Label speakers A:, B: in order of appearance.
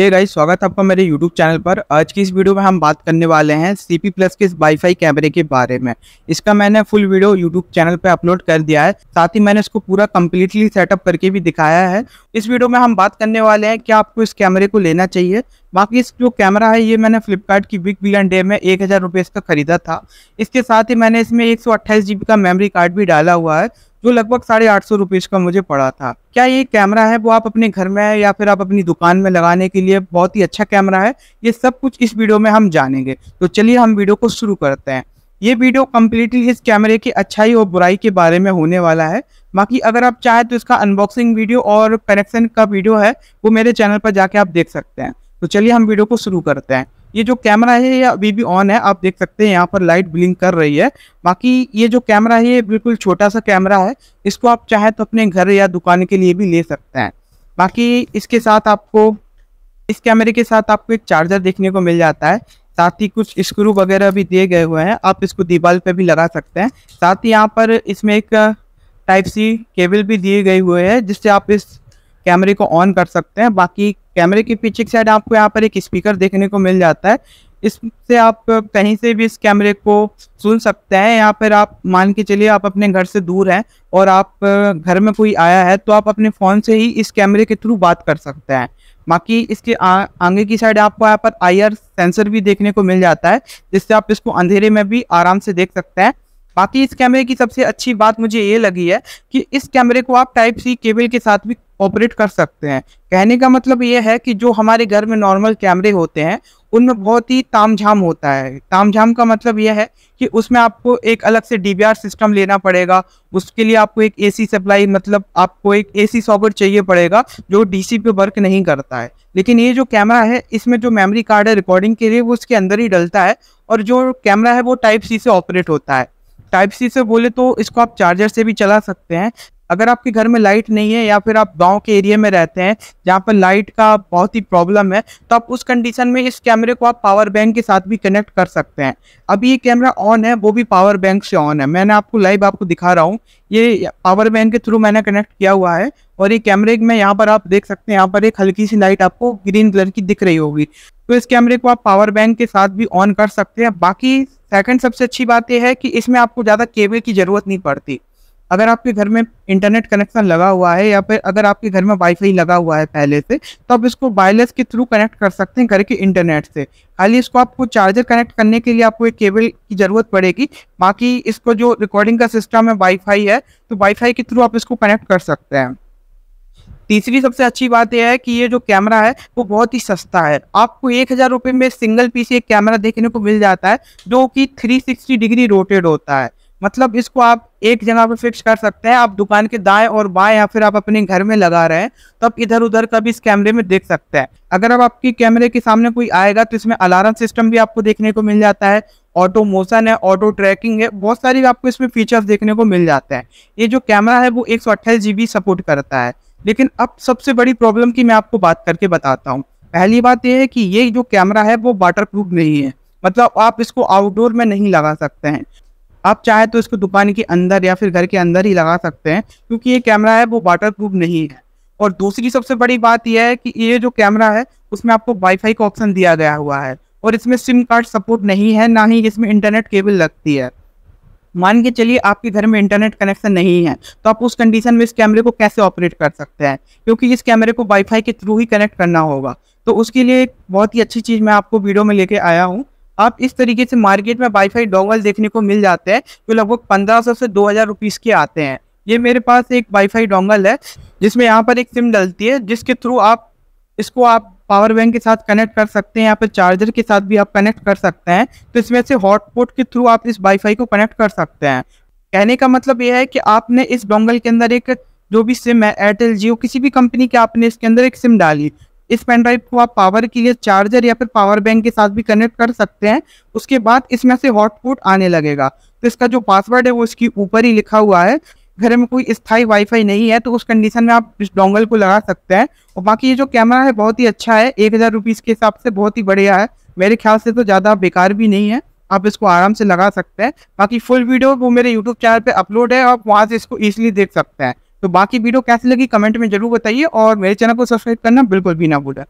A: हे hey guys स्वागत है आपका मेरे YouTube चैनल पर आज की इस वीडियो में हम बात करने वाले हैं सी पी प्लस के वाईफाई कैमरे के बारे में इसका मैंने फुल वीडियो YouTube चैनल पर अपलोड कर दिया है साथ ही मैंने इसको पूरा कम्प्लीटली सेटअप करके भी दिखाया है इस वीडियो में हम बात करने वाले हैं क्या आपको इस कैमरे को लेना चाहिए बाकी इस जो कैमरा है ये मैंने फ्लिपकार्ट की बिग बिलियन डे में एक हज़ार रुपये इसका खरीदा था इसके साथ ही मैंने इसमें एक सौ का मेमोरी कार्ड भी डाला हुआ है जो लगभग साढ़े आठ सौ रुपीज़ का मुझे पड़ा था क्या ये कैमरा है वो आप अपने घर में है या फिर आप अपनी दुकान में लगाने के लिए बहुत ही अच्छा कैमरा है ये सब कुछ इस वीडियो में हम जानेंगे तो चलिए हम वीडियो को शुरू करते हैं ये वीडियो कम्प्लीटली इस कैमरे की अच्छाई और बुराई के बारे में होने वाला है बाकी अगर आप चाहें तो इसका अनबॉक्सिंग वीडियो और कनेक्शन का वीडियो है वो मेरे चैनल पर जाके आप देख सकते हैं तो चलिए हम वीडियो को शुरू करते हैं ये जो कैमरा है ये अभी भी ऑन है आप देख सकते हैं यहाँ पर लाइट ब्लिंक कर रही है बाकी ये जो कैमरा है ये बिल्कुल छोटा सा कैमरा है इसको आप चाहे तो अपने घर या दुकान के लिए भी ले सकते हैं बाकी इसके साथ आपको इस कैमरे के साथ आपको एक चार्जर देखने को मिल जाता है साथ ही कुछ स्क्रू वगैरह भी दिए गए हुए हैं आप इसको दीवार पर भी लगा सकते हैं साथ ही यहाँ पर इसमें एक टाइप सी केबल भी दिए गए हुए हैं जिससे आप इस कैमरे को ऑन कर सकते हैं बाकी कैमरे के पीछे की साइड आपको यहाँ पर एक स्पीकर देखने को मिल जाता है इससे आप कहीं से भी इस कैमरे को सुन सकते हैं यहाँ पर आप मान के चलिए आप अपने घर से दूर हैं और आप घर में कोई आया है तो आप अपने फ़ोन से ही इस कैमरे के थ्रू बात कर सकते हैं बाकी इसके आ, आगे की साइड आपको यहाँ पर आई सेंसर भी देखने को मिल जाता है जिससे आप इसको अंधेरे में भी आराम से देख सकते हैं बाकी इस कैमरे की सबसे अच्छी बात मुझे ये लगी है कि इस कैमरे को आप टाइप सी केबल के साथ भी ऑपरेट कर सकते हैं कहने का मतलब ये है कि जो हमारे घर में नॉर्मल कैमरे होते हैं उनमें बहुत ही तामझाम होता है तामझाम का मतलब यह है कि उसमें आपको एक अलग से डी सिस्टम लेना पड़ेगा उसके लिए आपको एक एसी सप्लाई मतलब आपको एक एसी सॉकेट चाहिए पड़ेगा जो डीसी पे वर्क नहीं करता है लेकिन ये जो कैमरा है इसमें जो मेमोरी कार्ड है रिकॉर्डिंग के लिए वो उसके अंदर ही डलता है और जो कैमरा है वो टाइप सी से ऑपरेट होता है टाइप सी से बोले तो इसको आप चार्जर से भी चला सकते हैं अगर आपके घर में लाइट नहीं है या फिर आप गांव के एरिया में रहते हैं जहाँ पर लाइट का बहुत ही प्रॉब्लम है तो आप उस कंडीशन में इस कैमरे को आप पावर बैंक के साथ भी कनेक्ट कर सकते हैं अभी ये कैमरा ऑन है वो भी पावर बैंक से ऑन है मैंने आपको लाइव आपको दिखा रहा हूँ ये पावर बैंक के थ्रू मैंने कनेक्ट किया हुआ है और ये कैमरे में यहाँ पर आप देख सकते हैं यहाँ पर एक हल्की सी लाइट आपको ग्रीन कलर की दिख रही होगी तो इस कैमरे को आप पावर बैंक के साथ भी ऑन कर सकते हैं बाकी सेकंड सबसे अच्छी बात यह है कि इसमें आपको ज़्यादा केबल की ज़रूरत नहीं पड़ती अगर आपके घर में इंटरनेट कनेक्शन लगा हुआ है या फिर अगर आपके घर में वाईफाई लगा हुआ है पहले से तो आप इसको वायरलेस के थ्रू कनेक्ट कर सकते हैं घर के इंटरनेट से खाली इसको आपको चार्जर कनेक्ट करने के लिए आपको एक केबल की ज़रूरत पड़ेगी बाकी इसको जो रिकॉर्डिंग का सिस्टम है वाईफाई है तो वाईफाई के थ्रू आप इसको कनेक्ट कर सकते हैं तीसरी सबसे अच्छी बात यह है कि ये जो कैमरा है वो बहुत ही सस्ता है आपको एक हज़ार रुपये में सिंगल पीस एक कैमरा देखने को मिल जाता है जो कि 360 डिग्री रोटेड होता है मतलब इसको आप एक जगह पे फिक्स कर सकते हैं आप दुकान के दाएं और बाएं या फिर आप अपने घर में लगा रहे हैं तो आप इधर उधर का भी इस कैमरे में देख सकते हैं अगर आप आपके कैमरे के सामने कोई आएगा तो इसमें अलार्म सिस्टम भी आपको देखने को मिल जाता है ऑटो मोशन है ऑटो ट्रैकिंग है बहुत सारी आपको इसमें फीचर्स देखने को मिल जाते हैं ये जो कैमरा है वो एक सौ सपोर्ट करता है लेकिन अब सबसे बड़ी प्रॉब्लम की मैं आपको बात करके बताता हूँ पहली बात यह है कि ये जो कैमरा है वो वाटर प्रूफ नहीं है मतलब आप इसको आउटडोर में नहीं लगा सकते हैं आप चाहे तो इसको दुकान के अंदर या फिर घर के अंदर ही लगा सकते हैं क्योंकि ये कैमरा है वो वाटर प्रूफ नहीं है और दूसरी सबसे बड़ी बात यह है कि ये जो कैमरा है उसमें आपको वाईफाई का ऑप्शन दिया गया हुआ है और इसमें सिम कार्ड सपोर्ट नहीं है ना ही इसमें इंटरनेट केबल लगती है मान के चलिए आपके घर में इंटरनेट कनेक्शन नहीं है तो आप उस कंडीशन में इस कैमरे को कैसे ऑपरेट कर सकते हैं क्योंकि इस कैमरे को वाईफाई के थ्रू ही कनेक्ट करना होगा तो उसके लिए एक बहुत ही अच्छी चीज़ मैं आपको वीडियो में लेके आया हूँ आप इस तरीके से मार्केट में वाईफाई डोंगल देखने को मिल जाते हैं जो लगभग पंद्रह सौ से दो हज़ार रुपीस के आते हैं ये मेरे पास एक वाईफाई डोंगल है जिसमें यहाँ पर एक सिम डलती है जिसके थ्रू आप इसको आप पावर बैंक के साथ कनेक्ट कर सकते हैं यहाँ पर चार्जर के साथ भी आप कनेक्ट कर सकते हैं तो इसमें से हॉटस्पॉट के थ्रू आप इस वाईफाई को कनेक्ट कर सकते हैं कहने का मतलब यह है कि आपने इस डोंगल के अंदर एक जो भी सिम है एयरटेल जियो किसी भी कंपनी के आपने इसके अंदर एक सिम डाली इस पेन ड्राइव को आप पावर के लिए चार्जर या फिर पावर बैंक के साथ भी कनेक्ट कर सकते हैं उसके बाद इसमें से हॉटपुट आने लगेगा तो इसका जो पासवर्ड है वो इसके ऊपर ही लिखा हुआ है घर में कोई स्थायी वाईफाई नहीं है तो उस कंडीशन में आप इस डोंगल को लगा सकते हैं और बाकी ये जो कैमरा है बहुत ही अच्छा है एक हज़ार रुपीज़ के हिसाब से बहुत ही बढ़िया है मेरे ख्याल से तो ज़्यादा बेकार भी नहीं है आप इसको आराम से लगा सकते हैं बाकी फुल वीडियो वो मेरे यूट्यूब चैनल पर अपलोड है आप वहाँ से इसको ईजिली देख सकते हैं तो बाकी वीडियो कैसी लगी कमेंट में जरूर बताइए और मेरे चैनल को सब्सक्राइब करना बिल्कुल भी ना भूलें